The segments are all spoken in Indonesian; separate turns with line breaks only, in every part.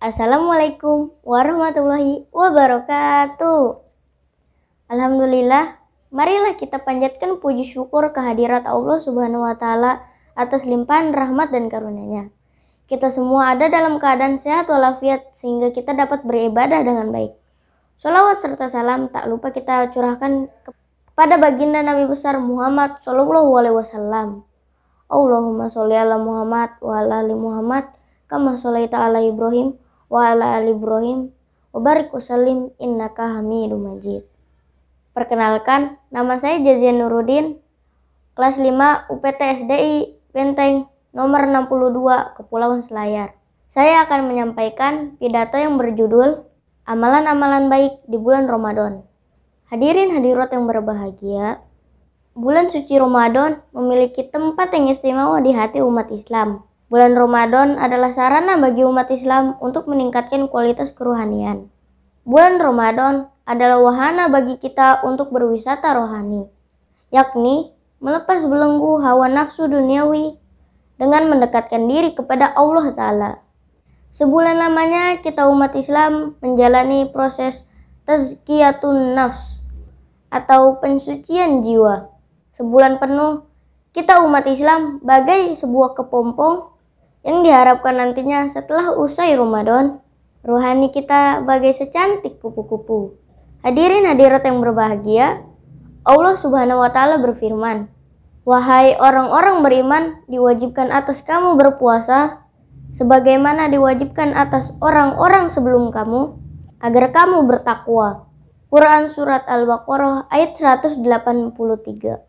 Assalamualaikum warahmatullahi wabarakatuh. Alhamdulillah, marilah kita panjatkan puji syukur kehadirat Allah Subhanahu wa taala atas limpahan rahmat dan karunia-Nya. Kita semua ada dalam keadaan sehat walafiat sehingga kita dapat beribadah dengan baik. Salawat serta salam tak lupa kita curahkan kepada baginda Nabi besar Muhammad Sallallahu alaihi wasallam. Allahumma sholli ala Muhammad wa ala ali Muhammad kama sholaita ala Ibrahim wa ala ali Ibrahim wa barik wasallim innaka hamidum majid. Perkenalkan, nama saya Jazian Nuruddin, kelas 5 UPT SDI Benteng nomor 62 Kepulauan Selayar. Saya akan menyampaikan pidato yang berjudul Amalan-amalan baik di bulan Ramadan. Hadirin hadirat yang berbahagia, bulan suci Ramadan memiliki tempat yang istimewa di hati umat Islam. Bulan Ramadan adalah sarana bagi umat Islam untuk meningkatkan kualitas kerohanian. Bulan Ramadan adalah wahana bagi kita untuk berwisata rohani, yakni melepas belenggu hawa nafsu duniawi dengan mendekatkan diri kepada Allah Ta'ala. Sebulan lamanya kita umat Islam menjalani proses tazkiyatun nafs atau pensucian jiwa. Sebulan penuh kita umat Islam bagai sebuah kepompong yang diharapkan nantinya setelah usai Ramadan, rohani kita bagai secantik kupu-kupu. Hadirin hadirat yang berbahagia, Allah Subhanahu wa taala berfirman, "Wahai orang-orang beriman, diwajibkan atas kamu berpuasa sebagaimana diwajibkan atas orang-orang sebelum kamu, agar kamu bertakwa." Quran surat Al-Baqarah ayat 183.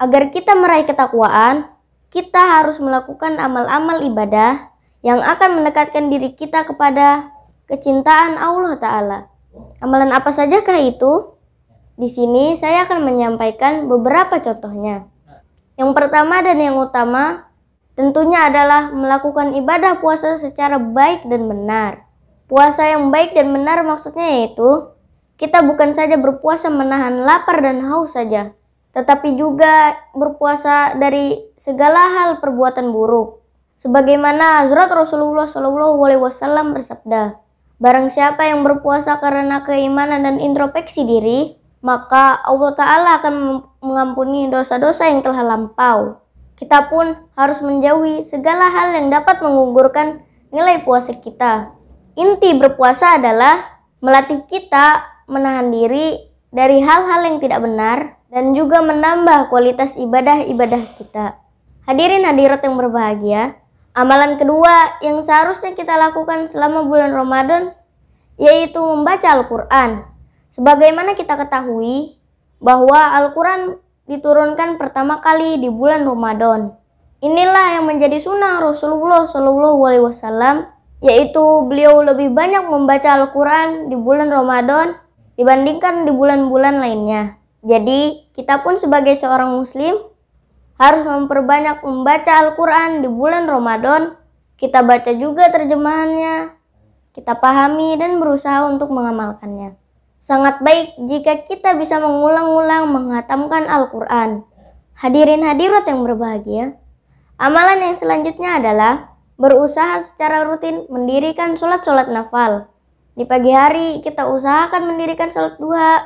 Agar kita meraih ketakwaan, kita harus melakukan amal-amal ibadah yang akan mendekatkan diri kita kepada kecintaan Allah Ta'ala. Amalan apa sajakah itu? Di sini saya akan menyampaikan beberapa contohnya. Yang pertama dan yang utama tentunya adalah melakukan ibadah puasa secara baik dan benar. Puasa yang baik dan benar maksudnya yaitu kita bukan saja berpuasa menahan lapar dan haus saja, tetapi juga berpuasa dari segala hal perbuatan buruk. Sebagaimana Hazrat Rasulullah Shallallahu Alaihi Wasallam bersabda, Barang siapa yang berpuasa karena keimanan dan introspeksi diri, maka Allah Ta'ala akan mengampuni dosa-dosa yang telah lampau. Kita pun harus menjauhi segala hal yang dapat menggugurkan nilai puasa kita. Inti berpuasa adalah melatih kita menahan diri dari hal-hal yang tidak benar dan juga menambah kualitas ibadah-ibadah kita. Hadirin hadirat yang berbahagia, amalan kedua yang seharusnya kita lakukan selama bulan Ramadan yaitu membaca Al-Quran. Sebagaimana kita ketahui bahwa Al-Quran diturunkan pertama kali di bulan Ramadan. Inilah yang menjadi sunnah Rasulullah Shallallahu Alaihi Wasallam, yaitu beliau lebih banyak membaca Al-Quran di bulan Ramadan dibandingkan di bulan-bulan lainnya. Jadi, kita pun sebagai seorang muslim harus memperbanyak membaca Al-Quran di bulan Ramadan. Kita baca juga terjemahannya. Kita pahami dan berusaha untuk mengamalkannya. Sangat baik jika kita bisa mengulang-ulang menghatamkan Al-Quran. Hadirin hadirat yang berbahagia. Amalan yang selanjutnya adalah berusaha secara rutin mendirikan sholat-sholat nafal. Di pagi hari kita usahakan mendirikan sholat duha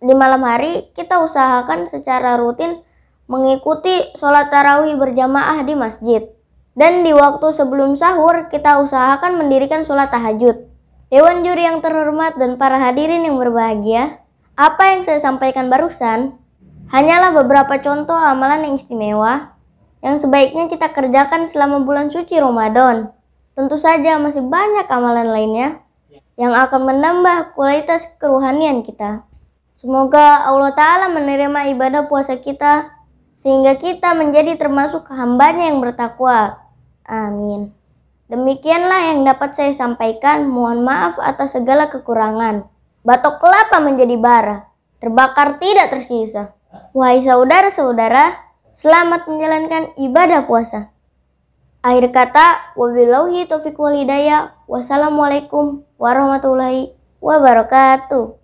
di malam hari kita usahakan secara rutin mengikuti sholat tarawih berjamaah di masjid. Dan di waktu sebelum sahur kita usahakan mendirikan sholat tahajud. Dewan juri yang terhormat dan para hadirin yang berbahagia, apa yang saya sampaikan barusan hanyalah beberapa contoh amalan yang istimewa yang sebaiknya kita kerjakan selama bulan suci Ramadan. Tentu saja masih banyak amalan lainnya yang akan menambah kualitas keruhanian kita. Semoga Allah Ta'ala menerima ibadah puasa kita, sehingga kita menjadi termasuk hambanya yang bertakwa. Amin. Demikianlah yang dapat saya sampaikan. Mohon maaf atas segala kekurangan. Batok kelapa menjadi bara, terbakar tidak tersisa. Wahai saudara-saudara, selamat menjalankan ibadah puasa. Akhir kata, wabillahi taufiq Wassalamualaikum warahmatullahi wabarakatuh.